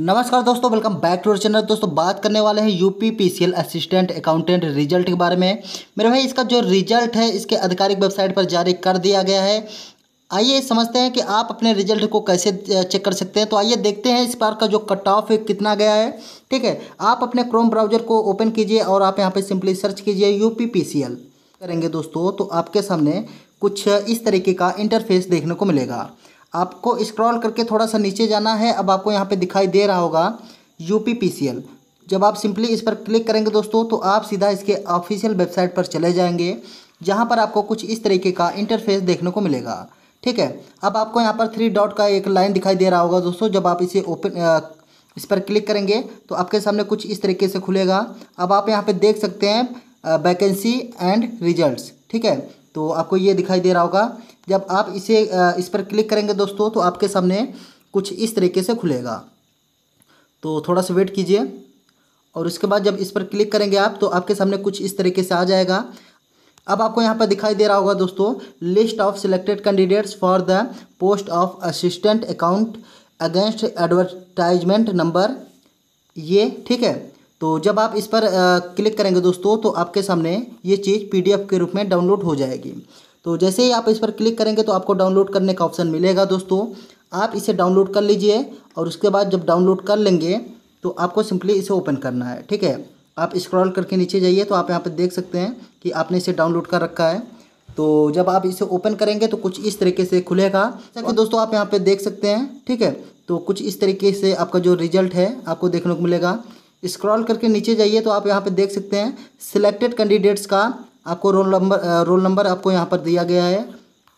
नमस्कार दोस्तों welcome back to channel दोस्तों बात करने वाले हैं UP PCL assistant accountant result के बारे में मेरे भाई इसका जो रिजल्ट है इसके आधिकारिक वेबसाइट पर जारी कर दिया गया है आइए समझते हैं कि आप अपने रिजल्ट को कैसे चेक कर सकते हैं तो आइए देखते हैं इस बार का जो कट ऑफ कितना गया है ठीक है आप अपने क्रोम ब्राउजर को ओपन कीजिए और आप यहाँ पर सिंपली सर्च कीजिए यू करेंगे दोस्तों तो आपके सामने कुछ इस तरीके का इंटरफेस देखने को मिलेगा आपको स्क्रॉल करके थोड़ा सा नीचे जाना है अब आपको यहाँ पे दिखाई दे रहा होगा यू पी जब आप सिंपली इस पर क्लिक करेंगे दोस्तों तो आप सीधा इसके ऑफिशियल वेबसाइट पर चले जाएंगे जहाँ पर आपको कुछ इस तरीके का इंटरफेस देखने को मिलेगा ठीक है अब आपको यहाँ पर थ्री डॉट का एक लाइन दिखाई दे रहा होगा दोस्तों जब आप इसे ओपन इस पर क्लिक करेंगे तो आपके सामने कुछ इस तरीके से खुलेगा अब आप यहाँ पर देख सकते हैं वैकेंसी एंड रिजल्ट ठीक है तो आपको ये दिखाई दे रहा होगा जब आप इसे इस पर क्लिक करेंगे दोस्तों तो आपके सामने कुछ इस तरीके से खुलेगा तो थोड़ा सा वेट कीजिए और उसके बाद जब इस पर क्लिक करेंगे आप तो आपके सामने कुछ इस तरीके से आ जाएगा अब आपको यहाँ पर दिखाई दे रहा होगा दोस्तों list of selected candidates for the post of assistant account against advertisement number ये ठीक है तो जब आप इस पर क्लिक करेंगे दोस्तों तो आपके सामने ये चीज़ पी के रूप में डाउनलोड हो जाएगी तो जैसे ही आप इस पर क्लिक करेंगे तो आपको डाउनलोड करने का ऑप्शन मिलेगा दोस्तों आप इसे डाउनलोड कर लीजिए और उसके बाद जब डाउनलोड कर लेंगे तो आपको सिंपली इसे ओपन करना है ठीक है आप स्क्रॉल करके नीचे जाइए तो आप यहाँ पर देख सकते हैं कि आपने इसे डाउनलोड कर रखा है तो जब आप इसे ओपन करेंगे तो कुछ इस तरीके से खुलेगा जैसा कि दोस्तों आप यहाँ पर देख सकते हैं ठीक है तो कुछ इस तरीके से आपका जो रिजल्ट है आपको देखने को मिलेगा स्क्रॉल करके नीचे जाइए तो आप यहाँ पर देख सकते हैं सिलेक्टेड कैंडिडेट्स का आपको रोल नंबर रोल नंबर आपको यहाँ पर दिया गया है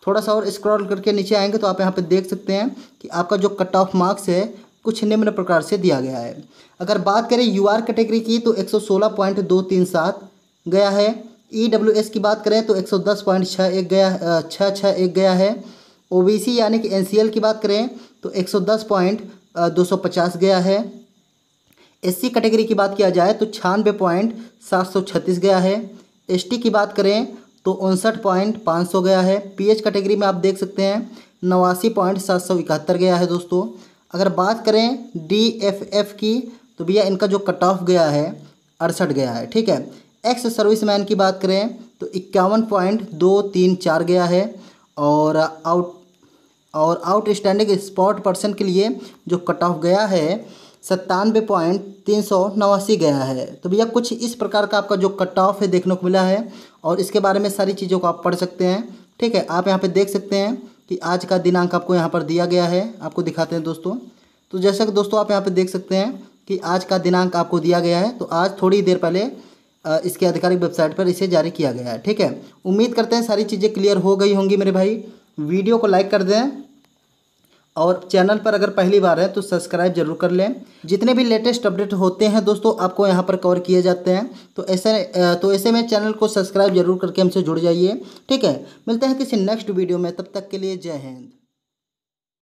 थोड़ा सा और स्क्रॉल करके नीचे आएंगे तो आप यहाँ पर देख सकते हैं कि आपका जो कट ऑफ मार्क्स है कुछ निम्न प्रकार से दिया गया है अगर बात करें यू आर कैटेगरी की तो एक गया है ई e की बात करें तो एक गया छः छः एक गया है ओ यानी कि एन की बात करें तो एक गया है एससी कैटेगरी की बात किया जाए तो छियानवे पॉइंट सात सौ छत्तीस गया है एसटी की बात करें तो उनसठ पॉइंट पाँच सौ गया है पीएच कैटेगरी में आप देख सकते हैं नवासी पॉइंट सात सौ इकहत्तर गया है दोस्तों अगर बात करें डी एफ एफ की तो भैया इनका जो कट ऑफ गया है अड़सठ गया है ठीक है एक्स मैन की बात करें तो इक्यावन पॉइंट दो तीन चार गया है और आउट और आउटस्टैंडिंग स्पॉट पर्सन के लिए जो कट ऑफ गया है सत्तानवे पॉइंट तीन सौ नवासी गया है तो भैया कुछ इस प्रकार का आपका जो कट ऑफ है देखने को मिला है और इसके बारे में सारी चीज़ों को आप पढ़ सकते हैं ठीक है आप यहाँ पे देख सकते हैं कि आज का दिनांक आपको यहाँ पर दिया गया है आपको दिखाते हैं दोस्तों तो जैसा कि दोस्तों आप यहाँ पर देख सकते हैं कि आज का दिनांक आपको दिया गया है तो आज थोड़ी देर पहले इसके आधिकारिक वेबसाइट पर इसे जारी किया गया है ठीक है उम्मीद करते हैं सारी चीज़ें क्लियर हो गई होंगी मेरे भाई वीडियो को लाइक कर दें और चैनल पर अगर पहली बार है तो सब्सक्राइब जरूर कर लें जितने भी लेटेस्ट अपडेट होते हैं दोस्तों आपको यहाँ पर कवर किए जाते हैं तो ऐसे तो ऐसे में चैनल को सब्सक्राइब जरूर करके हमसे जुड़ जाइए ठीक है मिलते हैं किसी नेक्स्ट वीडियो में तब तक के लिए जय हिंद